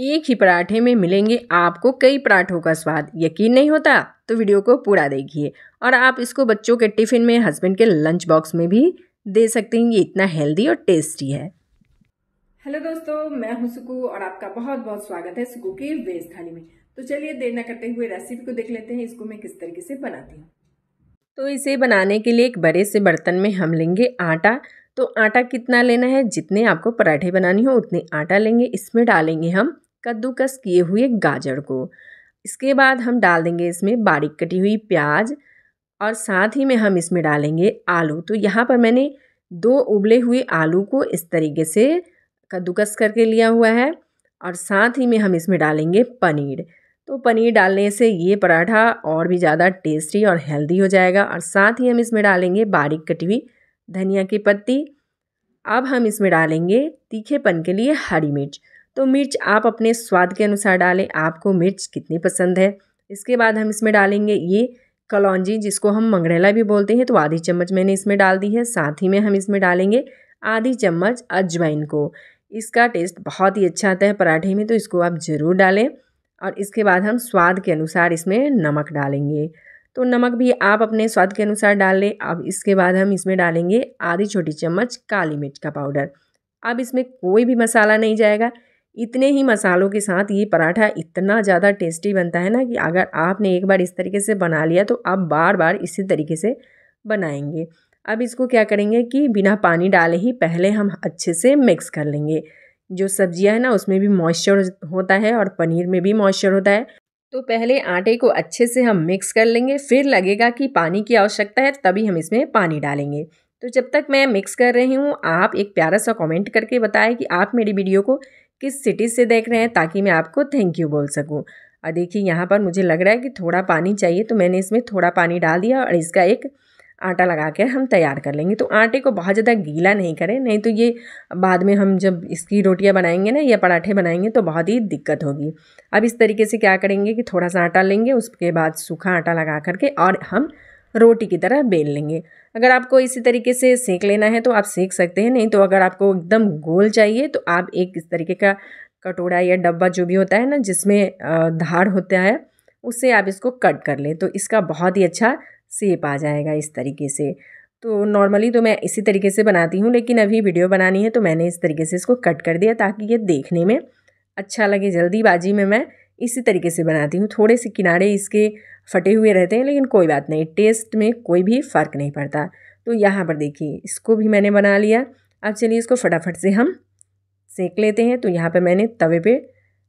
एक ही पराठे में मिलेंगे आपको कई पराठों का स्वाद यकीन नहीं होता तो वीडियो को पूरा देखिए और आप इसको बच्चों के टिफ़िन में हस्बैंड के लंच बॉक्स में भी दे सकते हैं ये इतना हेल्दी और टेस्टी है हेलो दोस्तों मैं हूं सुकू और आपका बहुत बहुत स्वागत है सुकू की वेज थाली में तो चलिए देर न करते हुए रेसिपी को देख लेते हैं इसको मैं किस तरीके से बनाती हूँ तो इसे बनाने के लिए एक बड़े से बर्तन में हम लेंगे आटा तो आटा कितना लेना है जितने आपको पराठे बनानी हो उतने आटा लेंगे इसमें डालेंगे हम कद्दूकस किए हुए गाजर को इसके बाद हम डाल देंगे इसमें बारीक कटी हुई प्याज और साथ ही में हम इसमें डालेंगे आलू तो यहाँ पर मैंने दो उबले हुए आलू को इस तरीके से कद्दूकस करके लिया हुआ है और साथ ही में हम इसमें डालेंगे पनीर तो पनीर डालने से ये पराठा और भी ज़्यादा टेस्टी और हेल्दी हो जाएगा और साथ ही हम इसमें डालेंगे बारीक कटी हुई धनिया की पत्ती अब हम इसमें डालेंगे तीखेपन के लिए हरी मिर्च तो मिर्च आप अपने स्वाद के अनुसार डालें आपको मिर्च कितनी पसंद है इसके बाद हम इसमें डालेंगे ये कलौजी जिसको हम मंगरेला भी बोलते हैं तो आधी चम्मच मैंने इसमें डाल दी है साथ ही में हम इसमें डालेंगे आधी चम्मच अजवाइन को इसका टेस्ट बहुत ही अच्छा आता है पराठे में तो इसको आप ज़रूर डालें और इसके बाद हम स्वाद के अनुसार इसमें नमक डालेंगे तो नमक भी आप अपने स्वाद के अनुसार डाल लें अब इसके बाद हम इसमें डालेंगे आधी छोटी चम्मच काली मिर्च का पाउडर अब इसमें कोई भी मसाला नहीं जाएगा इतने ही मसालों के साथ ये पराठा इतना ज़्यादा टेस्टी बनता है ना कि अगर आपने एक बार इस तरीके से बना लिया तो आप बार बार इसी तरीके से बनाएंगे अब इसको क्या करेंगे कि बिना पानी डाले ही पहले हम अच्छे से मिक्स कर लेंगे जो सब्जियां है ना उसमें भी मॉइस्चर होता है और पनीर में भी मॉइस्चर होता है तो पहले आटे को अच्छे से हम मिक्स कर लेंगे फिर लगेगा कि पानी की आवश्यकता है तभी हम इसमें पानी डालेंगे तो जब तक मैं मिक्स कर रही हूँ आप एक प्यारा सा कमेंट करके बताएं कि आप मेरी वीडियो को किस सिटी से देख रहे हैं ताकि मैं आपको थैंक यू बोल सकूँ और देखिए यहाँ पर मुझे लग रहा है कि थोड़ा पानी चाहिए तो मैंने इसमें थोड़ा पानी डाल दिया और इसका एक आटा लगा कर हम तैयार कर लेंगे तो आटे को बहुत ज़्यादा गीला नहीं करें नहीं तो ये बाद में हम जब इसकी रोटियां बनाएंगे ना या पराठे बनाएंगे तो बहुत ही दिक्कत होगी अब इस तरीके से क्या करेंगे कि थोड़ा सा आटा लेंगे उसके बाद सूखा आटा लगा करके और हम रोटी की तरह बेल लेंगे अगर आपको इसी तरीके से सेक लेना है तो आप सेक सकते हैं नहीं तो अगर आपको एकदम गोल चाहिए तो आप एक इस तरीके का कटोरा या डब्बा जो भी होता है ना जिसमें धार होता है उससे आप इसको कट कर लें तो इसका बहुत ही अच्छा सेप आ जाएगा इस तरीके से तो नॉर्मली तो मैं इसी तरीके से बनाती हूँ लेकिन अभी वीडियो बनानी है तो मैंने इस तरीके से इसको कट कर दिया ताकि ये देखने में अच्छा लगे जल्दीबाजी में मैं इसी तरीके से बनाती हूँ थोड़े से किनारे इसके फटे हुए रहते हैं लेकिन कोई बात नहीं टेस्ट में कोई भी फ़र्क नहीं पड़ता तो यहाँ पर देखिए इसको भी मैंने बना लिया अब चलिए इसको फटाफट से हम सेक लेते हैं तो यहाँ पर मैंने तवे पर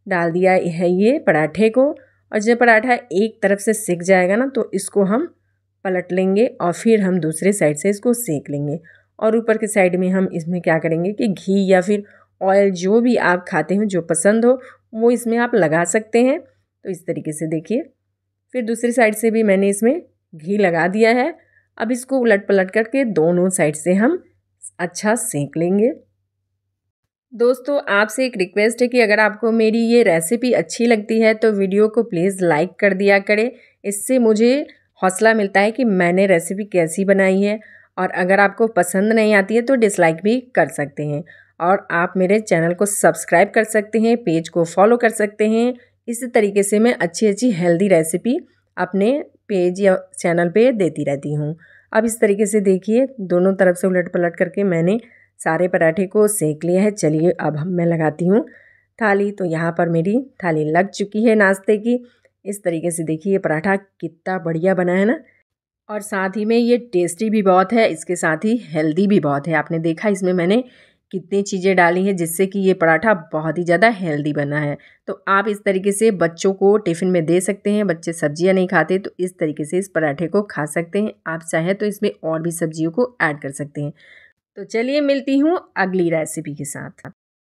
डाल दिया है ये पराठे को और जब पराठा एक तरफ से सेक जाएगा ना तो इसको हम पलट लेंगे और फिर हम दूसरे साइड से इसको सेक लेंगे और ऊपर के साइड में हम इसमें क्या करेंगे कि घी या फिर ऑयल जो भी आप खाते हो जो पसंद हो वो इसमें आप लगा सकते हैं तो इस तरीके से देखिए फिर दूसरी साइड से भी मैंने इसमें घी लगा दिया है अब इसको उलट पलट करके दोनों साइड से हम अच्छा सेंक लेंगे दोस्तों आपसे एक रिक्वेस्ट है कि अगर आपको मेरी ये रेसिपी अच्छी लगती है तो वीडियो को प्लीज़ लाइक कर दिया करें इससे मुझे हौसला मिलता है कि मैंने रेसिपी कैसी बनाई है और अगर आपको पसंद नहीं आती है तो डिसलाइक भी कर सकते हैं और आप मेरे चैनल को सब्सक्राइब कर सकते हैं पेज को फॉलो कर सकते हैं इसी तरीके से मैं अच्छी अच्छी हेल्दी रेसिपी अपने पेज या चैनल पे देती रहती हूँ अब इस तरीके से देखिए दोनों तरफ से उलट पलट करके मैंने सारे पराठे को सेक लिया है चलिए अब हम मैं लगाती हूँ थाली तो यहाँ पर मेरी थाली लग चुकी है नाश्ते की इस तरीके से देखिए ये पराठा कितना बढ़िया बना है ना और साथ ही में ये टेस्टी भी बहुत है इसके साथ ही हेल्दी भी बहुत है आपने देखा इसमें मैंने कितनी चीज़ें डाली हैं जिससे कि ये पराठा बहुत ही ज़्यादा हेल्दी बना है तो आप इस तरीके से बच्चों को टिफ़िन में दे सकते हैं बच्चे सब्जियां नहीं खाते तो इस तरीके से इस पराठे को खा सकते हैं आप चाहें तो इसमें और भी सब्जियों को ऐड कर सकते हैं तो चलिए मिलती हूँ अगली रेसिपी के साथ